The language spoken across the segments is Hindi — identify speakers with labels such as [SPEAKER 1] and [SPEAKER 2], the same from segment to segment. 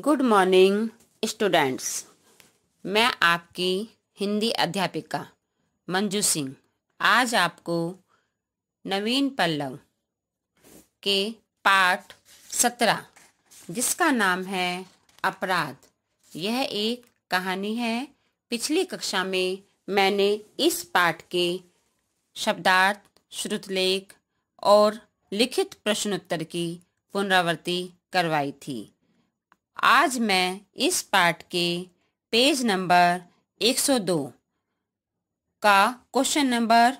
[SPEAKER 1] गुड मॉर्निंग स्टूडेंट्स मैं आपकी हिंदी अध्यापिका मंजू सिंह आज आपको नवीन पल्लव के पाठ सत्रह जिसका नाम है अपराध यह एक कहानी है पिछली कक्षा में मैंने इस पाठ के शब्दार्थ श्रुतलेख और लिखित प्रश्नोत्तर की पुनरावृत्ति करवाई थी आज मैं इस पाठ के पेज नंबर 102 का क्वेश्चन नंबर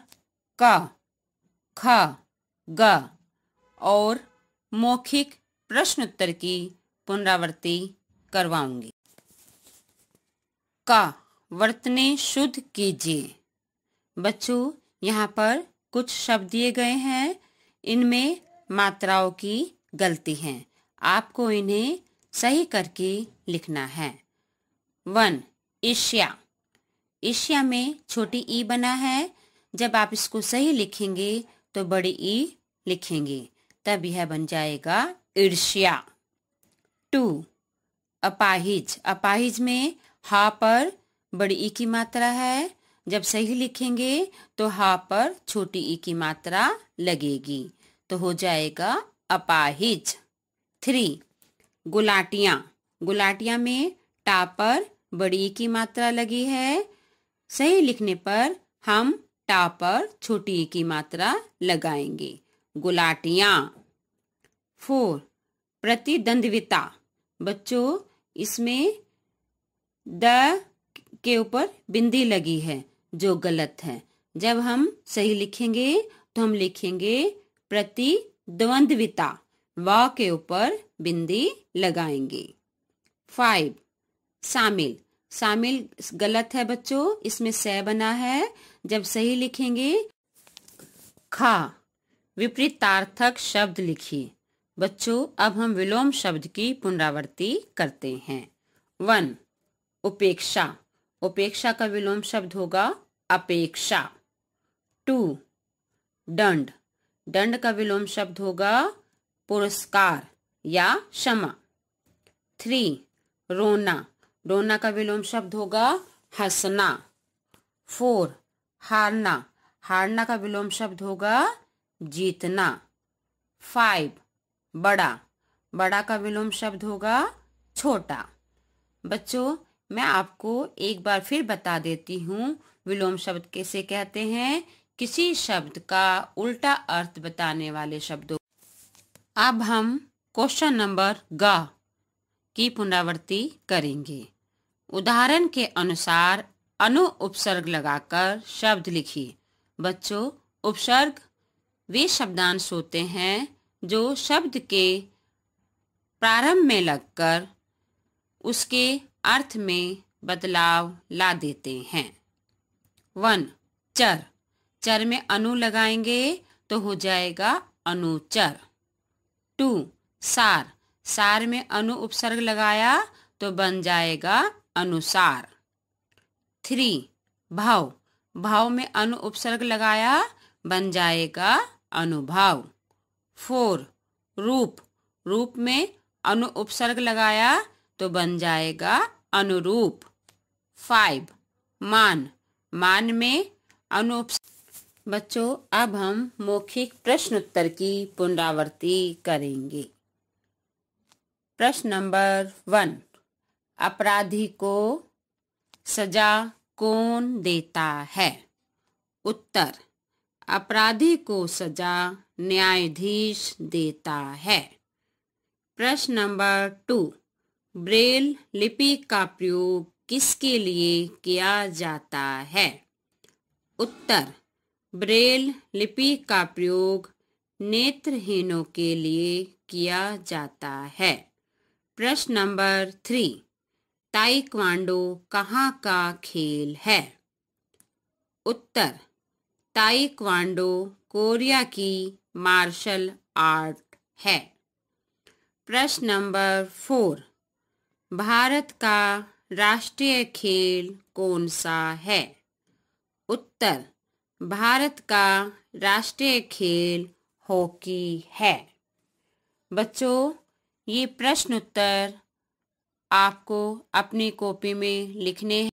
[SPEAKER 1] क ख ग और मौखिक प्रश्न उत्तर की पुनरावृत्ति करवाऊंगी का वर्तने शुद्ध कीजिए बच्चों यहाँ पर कुछ शब्द दिए गए हैं इनमें मात्राओं की गलती है आपको इन्हें सही करके लिखना है वन ईर्ष्या ईर्ष्या में छोटी ई बना है जब आप इसको सही लिखेंगे तो बड़ी ई लिखेंगे तब यह बन जाएगा ईर्ष्या टू अपाहिज अपाहिज में हा पर बड़ी ई की मात्रा है जब सही लिखेंगे तो हा पर छोटी ई की मात्रा लगेगी तो हो जाएगा अपाहिज थ्री गुलाटिया गुलाटिया में टा पर बड़ी की मात्रा लगी है सही लिखने पर हम टा पर छोटी की मात्रा लगाएंगे गुलाटिया फोर प्रतिद्वंदविता बच्चों इसमें द के ऊपर बिंदी लगी है जो गलत है जब हम सही लिखेंगे तो हम लिखेंगे प्रतिद्वंदविता व के ऊपर बिंदी लगाएंगे फाइव शामिल शामिल गलत है बच्चों इसमें स बना है जब सही लिखेंगे खा विपरीतार्थक शब्द लिखिए बच्चों अब हम विलोम शब्द की पुनरावृत्ति करते हैं वन उपेक्षा उपेक्षा का विलोम शब्द होगा अपेक्षा टू दंड दंड का विलोम शब्द होगा पुरस्कार या क्षमा थ्री रोना रोना का विलोम शब्द होगा हंसना फोर हारना हारना का विलोम शब्द होगा जीतना फाइव बड़ा बड़ा का विलोम शब्द होगा छोटा बच्चों मैं आपको एक बार फिर बता देती हूँ विलोम शब्द कैसे कहते हैं किसी शब्द का उल्टा अर्थ बताने वाले शब्दों अब हम क्वेश्चन नंबर ग की पुनरावृत्ति करेंगे उदाहरण के अनुसार अनु उपसर्ग लगाकर शब्द लिखिए बच्चों उपसर्ग वे शब्दांश होते हैं जो शब्द के प्रारंभ में लगकर उसके अर्थ में बदलाव ला देते हैं वन चर चर में अनु लगाएंगे तो हो जाएगा अनुचर टू सार सार में अनु उपसर्ग लगाया तो बन जाएगा अनुसार थ्री भाव भाव में अनु उपसर्ग लगाया बन जाएगा अनुभाव फोर रूप रूप में अनु उपसर्ग लगाया तो बन जाएगा अनुरूप फाइव मान मान में अनु बच्चों अब हम मौखिक प्रश्न उत्तर की पुनरावृत्ति करेंगे प्रश्न नंबर वन अपराधी को सजा कौन देता है उत्तर अपराधी को सजा न्यायाधीश देता है प्रश्न नंबर टू ब्रेल लिपि का प्रयोग किसके लिए किया जाता है उत्तर ब्रेल लिपि का प्रयोग नेत्रहीनों के लिए किया जाता है प्रश्न नंबर थ्री ताइक्वांडो कहाँ का खेल है उत्तर ताइक्वांडो कोरिया की मार्शल आर्ट है प्रश्न नंबर फोर भारत का राष्ट्रीय खेल कौन सा है उत्तर भारत का राष्ट्रीय खेल हॉकी है बच्चों ये प्रश्न उत्तर आपको अपनी कॉपी में लिखने हैं